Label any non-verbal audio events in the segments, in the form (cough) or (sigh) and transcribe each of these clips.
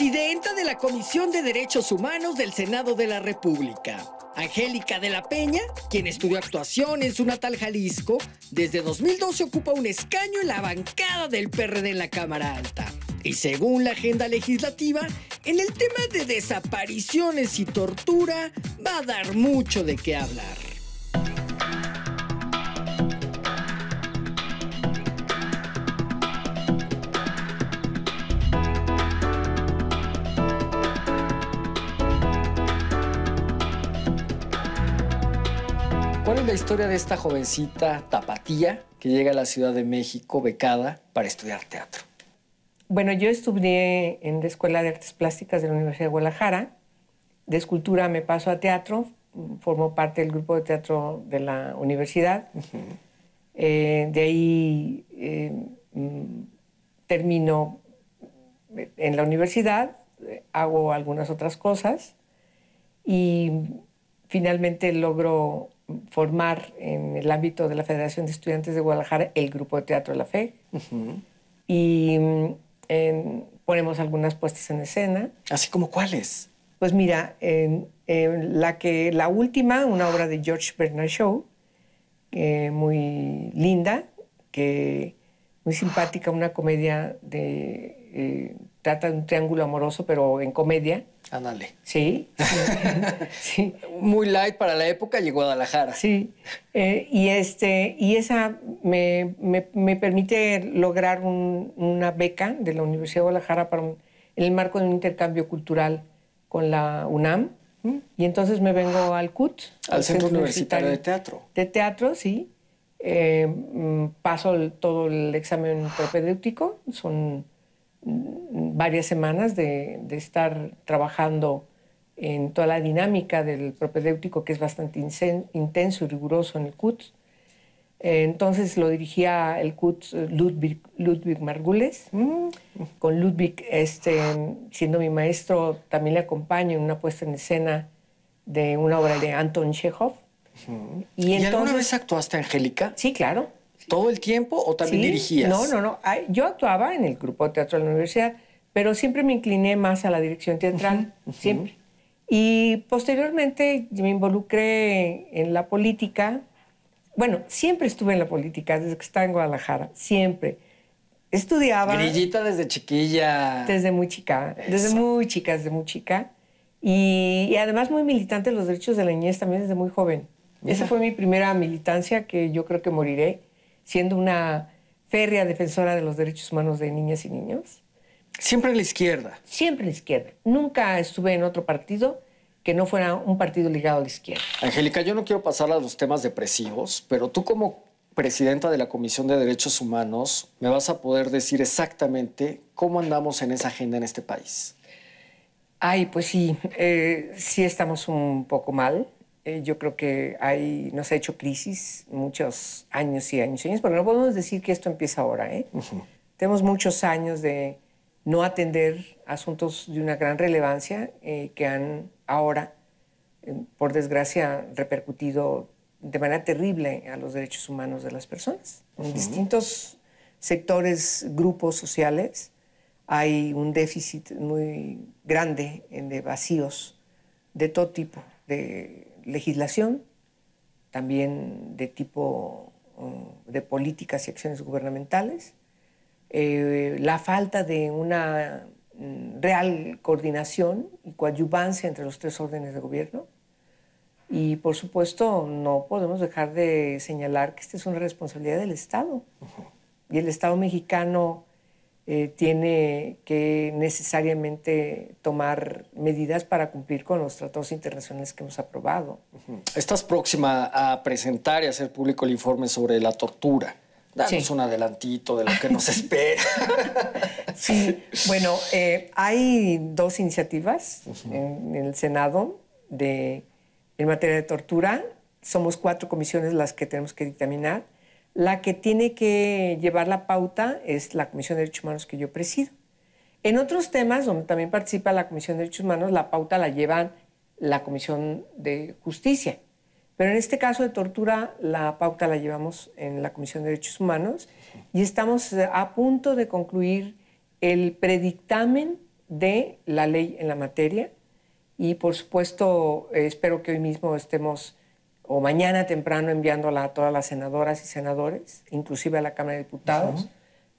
presidenta de la Comisión de Derechos Humanos del Senado de la República. Angélica de la Peña, quien estudió actuación en su natal Jalisco, desde 2012 ocupa un escaño en la bancada del PRD en la Cámara Alta. Y según la agenda legislativa, en el tema de desapariciones y tortura va a dar mucho de qué hablar. la historia de esta jovencita tapatía que llega a la Ciudad de México becada para estudiar teatro? Bueno, yo estudié en la Escuela de Artes Plásticas de la Universidad de Guadalajara. De escultura me paso a teatro, Formo parte del grupo de teatro de la universidad. Eh, de ahí eh, mm, termino en la universidad, hago algunas otras cosas y finalmente logro formar en el ámbito de la Federación de Estudiantes de Guadalajara el Grupo de Teatro de la Fe. Y mm, ponemos algunas puestas en escena. ¿Así como cuáles? Pues mira, la, que, la última, una obra de George Bernard Shaw, eh, muy linda, que, muy simpática, una comedia de, eh, trata de un triángulo amoroso, pero en comedia. Ándale. Sí. (laughs) Muy light para la época llegó a Guadalajara. Sí. Eh, y, este, y esa me, permite lograr una beca de la Universidad de Guadalajara para en el marco de un intercambio cultural con la UNAM. Mm. Y entonces me vengo al CUT. Al, Centro, Universitario, de Teatro. De Teatro, sí. Eh, mm, paso todo el examen propedéutico. Son varias semanas de, estar trabajando en toda la dinámica del propedéutico, que es bastante intenso y riguroso en el CUTS. Eh, entonces lo dirigía el CUTS eh, Ludwig, Margules. Mm, con Ludwig, este, siendo mi maestro, también le acompaño en una puesta en escena de una obra de Anton Chekhov. Y, entonces, alguna vez actuaste, Angélica? Sí, claro. ¿Todo el tiempo o también sí, dirigías? No, no, no. Yo actuaba en el grupo de teatro de la universidad, pero siempre me incliné más a la dirección teatral, siempre. Y posteriormente me involucré en la política. Bueno, siempre estuve en la política desde que estaba en Guadalajara, siempre. Estudiaba. Grillita desde chiquilla. Desde muy chica, desde muy chica, desde muy chica. Y, además muy militante en los derechos de la niñez también desde muy joven. Esa fue mi primera militancia que yo creo que moriré siendo una férrea defensora de los derechos humanos de niñas y niños. Siempre en la izquierda. Siempre en la izquierda. Nunca estuve en otro partido que no fuera un partido ligado a la izquierda. Angélica, yo no quiero pasar a los temas depresivos, pero tú como presidenta de la Comisión de Derechos Humanos, me vas a poder decir exactamente cómo andamos en esa agenda en este país. Ay, pues sí, eh, sí estamos un poco mal. Eh, yo creo que hay, nos ha hecho crisis muchos años y años y años, pero no podemos decir que esto empieza ahora. ¿eh? Tenemos muchos años de no atender asuntos de una gran relevancia eh, que han ahora, por desgracia, repercutido de manera terrible a los derechos humanos de las personas. En distintos sectores, grupos sociales, hay un déficit muy grande de vacíos de todo tipo, de legislación, también de tipo eh, de políticas y acciones gubernamentales, eh, la falta de una mm, real coordinación y coadyuvancia entre los tres órdenes de gobierno. Y por supuesto, no podemos dejar de señalar que esta es una responsabilidad del Estado. Y el Estado mexicano eh, tiene que necesariamente tomar medidas para cumplir con los tratados internacionales que hemos aprobado. Estás próxima a presentar y hacer público el informe sobre la tortura. Danos un adelantito de lo que nos espera. (laughs) sí, bueno, eh, hay dos iniciativas en, en, el Senado de, en materia de tortura. Somos cuatro comisiones las que tenemos que dictaminar. La que tiene que llevar la pauta es la Comisión de Derechos Humanos que yo presido. En otros temas, donde también participa la Comisión de Derechos Humanos, la pauta la lleva la Comisión de Justicia. Pero en este caso de tortura, la pauta la llevamos en la Comisión de Derechos Humanos y estamos eh, a punto de concluir el predictamen de la ley en la materia. Y por supuesto, eh, espero que hoy mismo estemos o mañana temprano enviándola a todas las senadoras y senadores, inclusive a la Cámara de Diputados,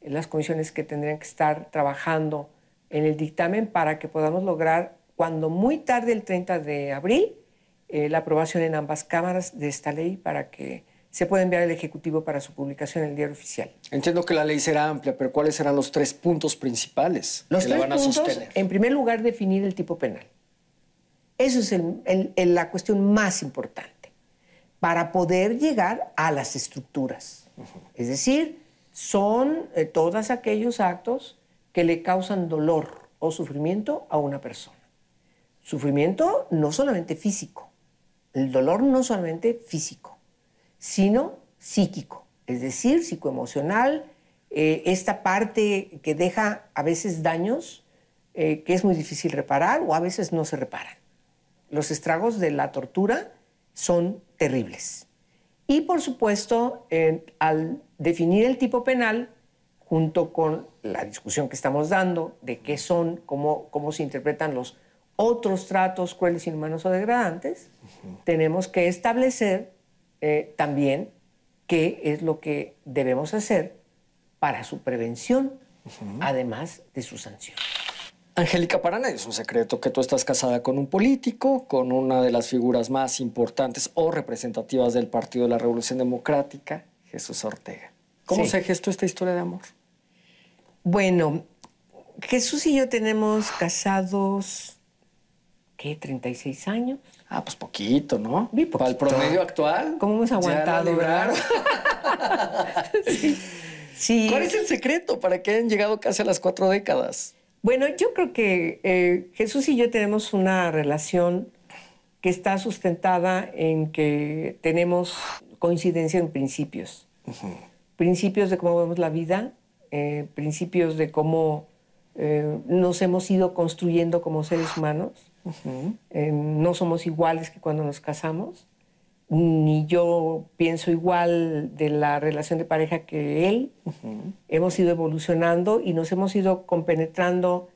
en las comisiones que tendrían que estar trabajando en el dictamen para que podamos lograr, cuando muy tarde el 30 de abril, eh, la aprobación en ambas cámaras de esta ley para que se pueda enviar al Ejecutivo para su publicación en el diario oficial. Entiendo que la ley será amplia, pero ¿cuáles serán los tres puntos principales que la van a sostener? En primer lugar, definir el tipo penal. Eso es la cuestión más importante para poder llegar a las estructuras. Es decir, son eh, todos aquellos actos que le causan dolor o sufrimiento a una persona. Sufrimiento no solamente físico, el dolor no solamente físico, sino psíquico, es decir, psicoemocional, eh, esta parte que deja a veces daños eh, que es muy difícil reparar o a veces no se reparan. Los estragos de la tortura son terribles. Y por supuesto, al definir el tipo penal, junto con la discusión que estamos dando de qué son, cómo, cómo se interpretan los otros tratos crueles, inhumanos o degradantes, tenemos que establecer eh, también qué es lo que debemos hacer para su prevención, además de su sanción. Angélica, para nadie es un secreto que tú estás casada con un político, con una de las figuras más importantes o representativas del Partido de la Revolución Democrática, Jesús Ortega. ¿Cómo se gestó esta historia de amor? Bueno, Jesús y yo tenemos casados, ¿qué? ¿36 años? Ah, pues poquito, ¿no? Para el promedio actual. ¿Cómo hemos aguantado? (laughs) ¿Cuál es el secreto para que hayan llegado casi a las cuatro décadas? Bueno, yo creo que eh, Jesús y yo tenemos una relación que está sustentada en que tenemos coincidencia en principios. Principios de cómo vemos la vida, eh, principios de cómo eh, nos hemos ido construyendo como seres humanos. no somos iguales que cuando nos casamos ni yo pienso igual de la relación de pareja que él. Hemos ido evolucionando y nos hemos ido compenetrando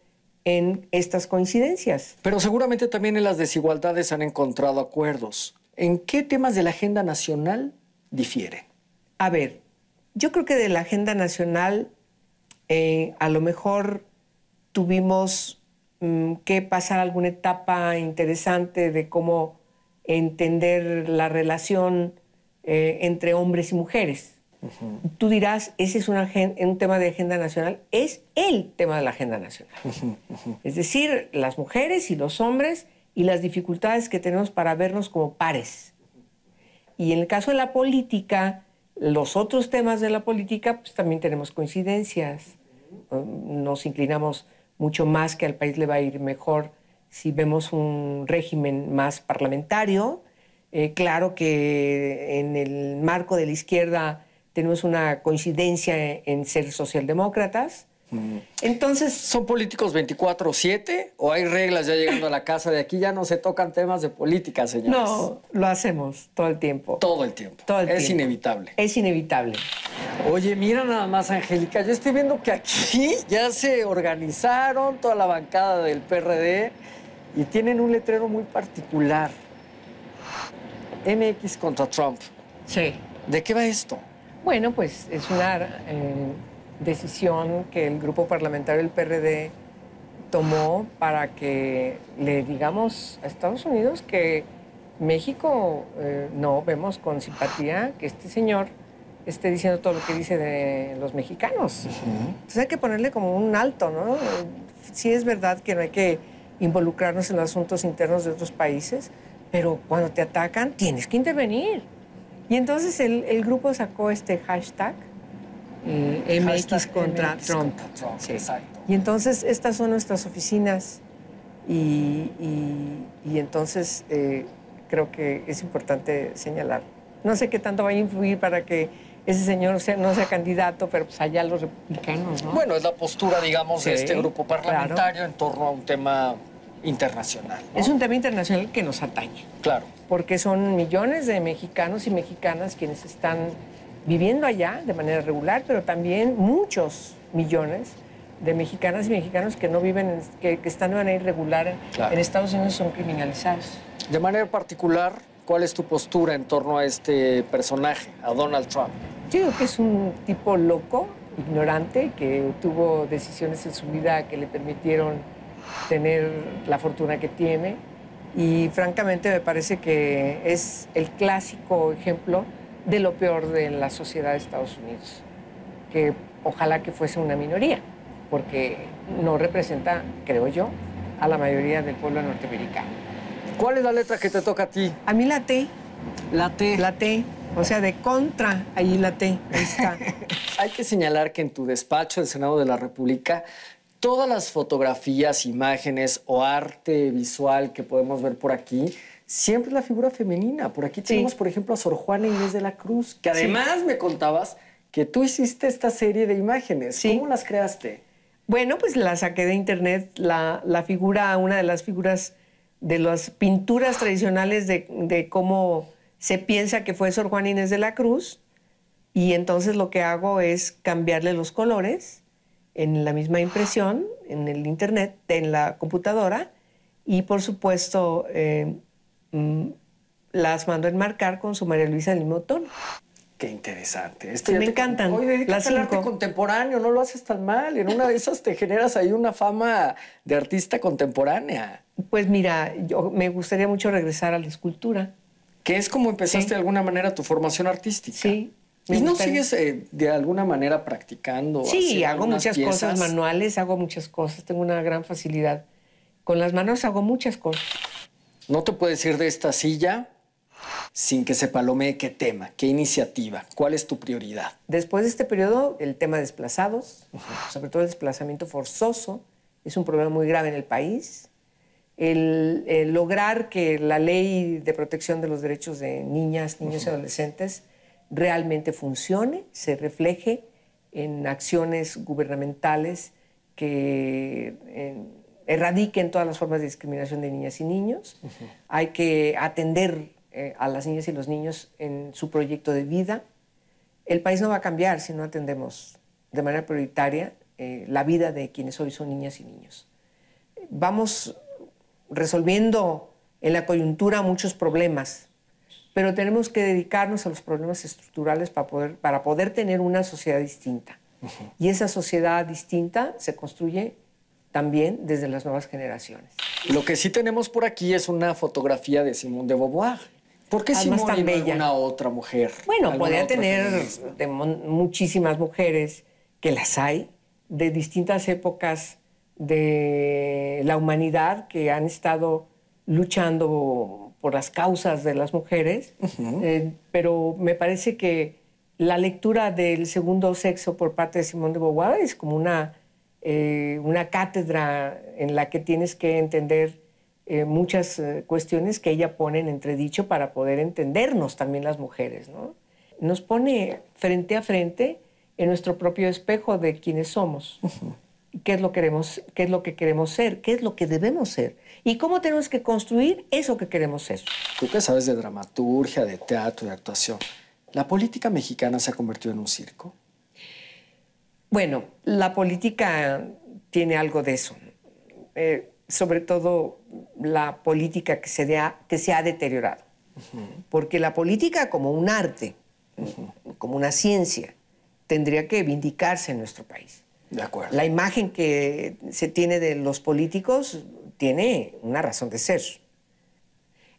en estas coincidencias. Pero seguramente también en las desigualdades han encontrado acuerdos. ¿En qué temas de la agenda nacional difieren? A ver, yo creo que de la agenda nacional eh, a lo mejor tuvimos mm, que pasar alguna etapa interesante de cómo entender la relación eh, entre hombres y mujeres. Tú dirás, ese es un, tema de agenda nacional, es el tema de la agenda nacional. Es decir, las mujeres y los hombres y las dificultades que tenemos para vernos como pares. Y en el caso de la política, los otros temas de la política, pues también tenemos coincidencias. Nos inclinamos mucho más que al país le va a ir mejor si vemos un régimen más parlamentario. Eh, claro que en el marco de la izquierda tenemos una coincidencia en ser socialdemócratas. Mm. Entonces... ¿Son políticos 24-7 o hay reglas ya llegando a la casa de aquí? Ya no se tocan temas de política, señores. No, lo hacemos todo el tiempo. Todo el tiempo. es inevitable. Es inevitable. Oye, mira nada más, Angélica. Yo estoy viendo que aquí ya se organizaron toda la bancada del PRD y tienen un letrero muy particular. MX contra Trump. Sí. ¿De qué va esto? Bueno, pues es una eh, decisión que el grupo parlamentario del PRD tomó para que le digamos a Estados Unidos que México eh, no vemos con simpatía que este señor esté diciendo todo lo que dice de los mexicanos. Entonces hay que ponerle como un alto, ¿no? Eh, sí es verdad que no hay que involucrarnos en los asuntos internos de otros países, pero cuando te atacan tienes que intervenir. Y entonces el, grupo sacó este hashtag, eh, contra Y entonces estas son nuestras oficinas y, entonces eh, creo que es importante señalar. No sé qué tanto va a influir para que ese señor no sea candidato, pero pues, allá los republicanos, ¿no? Bueno, es la postura, digamos, de este grupo parlamentario en torno a un tema internacional. Es un tema internacional que nos atañe. Claro. Porque son millones de mexicanos y mexicanas quienes están viviendo allá de manera regular, pero también muchos millones de mexicanas y mexicanos que no viven, que, están de manera irregular en Estados Unidos son criminalizados. De manera particular, ¿cuál es tu postura en torno a este personaje, a Donald Trump? Yo creo que es un tipo loco, ignorante, que tuvo decisiones en su vida que le permitieron tener la fortuna que tiene. Y francamente me parece que es el clásico ejemplo de lo peor de la sociedad de Estados Unidos, que ojalá que fuese una minoría, porque no representa, creo yo, a la mayoría del pueblo norteamericano. ¿Cuál es la letra que te toca a ti? A mí la T. La T. La T. O sea, de contra, ahí la T, ahí está. (laughs) Hay que señalar que en tu despacho del Senado de la República, todas las fotografías, imágenes o arte visual que podemos ver por aquí, siempre la figura femenina. Por aquí tenemos, por ejemplo, a Sor Juana Inés de la Cruz, que además me contabas que tú hiciste esta serie de imágenes. ¿Cómo las creaste? Bueno, pues la saqué de internet, la, la figura, una de las figuras de las pinturas tradicionales de, de cómo se piensa que fue Sor Juan Inés de la Cruz y entonces lo que hago es cambiarle los colores en la misma impresión, en el internet, en la computadora y por supuesto eh, mm, las mando a enmarcar con su María Luisa del Qué interesante. Esto me encantan. Oye, arte contemporáneo, no lo haces tan mal. En una de esas te generas ahí una fama de artista contemporánea. Pues mira, yo me gustaría mucho regresar a la escultura que es como empezaste de alguna manera tu formación artística. Sí. ¿Y no sigues eh, de alguna manera practicando? Sí, hago muchas cosas manuales, hago muchas cosas, tengo una gran facilidad. Con las manos hago muchas cosas. No te puedes ir de esta silla sin que se palomee qué tema, qué iniciativa, cuál es tu prioridad. Después de este periodo, el tema de desplazados, sobre todo el desplazamiento forzoso, es un problema muy grave en el país el, lograr que la ley de protección de los derechos de niñas, niños y adolescentes realmente funcione, se refleje en acciones gubernamentales que erradiquen todas las formas de discriminación de niñas y niños. Hay que atender eh, a las niñas y los niños en su proyecto de vida. El país no va a cambiar si no atendemos de manera prioritaria eh, la vida de quienes hoy son niñas y niños. Vamos resolviendo en la coyuntura muchos problemas, pero tenemos que dedicarnos a los problemas estructurales para poder, para poder tener una sociedad distinta. Y esa sociedad distinta se construye también desde las nuevas generaciones. Lo que sí tenemos por aquí es una fotografía de Simone de Beauvoir. ¿Por qué ah, Simone tan bella. una otra mujer? Bueno, podría tener muchísimas mujeres que las hay de distintas épocas de la humanidad que han estado luchando por las causas de las mujeres, eh, pero me parece que la lectura del segundo sexo por parte de Simón de Beauvoir es como eh, una, cátedra en la que tienes que entender eh, muchas cuestiones que ella pone en entredicho para poder entendernos también las mujeres. ¿no? Nos pone frente a frente en nuestro propio espejo de quienes somos qué es lo que queremos ser, qué es lo que debemos ser y cómo tenemos que construir eso que queremos ser. Tú que sabes de dramaturgia, de teatro, de actuación, ¿la política mexicana se ha convertido en un circo? Bueno, la política tiene algo de eso. Eh, sobre todo la política que se, ha deteriorado. Porque la política como un arte, como una ciencia, tendría que vindicarse en nuestro país. La imagen que se tiene de los políticos tiene una razón de ser.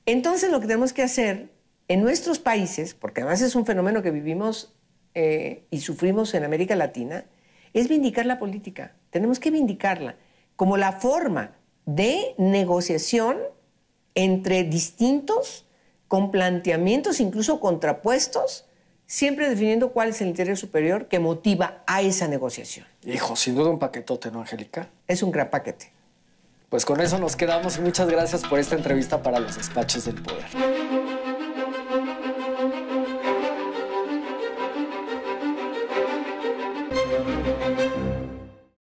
Entonces lo que tenemos que hacer en nuestros países, porque además es un fenómeno que vivimos eh, y sufrimos en América Latina, es vindicar la política. Tenemos que vindicarla como la forma de negociación entre distintos, con planteamientos incluso contrapuestos, siempre definiendo cuál es el interés superior que motiva a esa negociación. Hijo, sin duda un paquetote, ¿no, Angélica? Es un gran paquete. Pues con eso nos quedamos y muchas gracias por esta entrevista para los despaches del poder.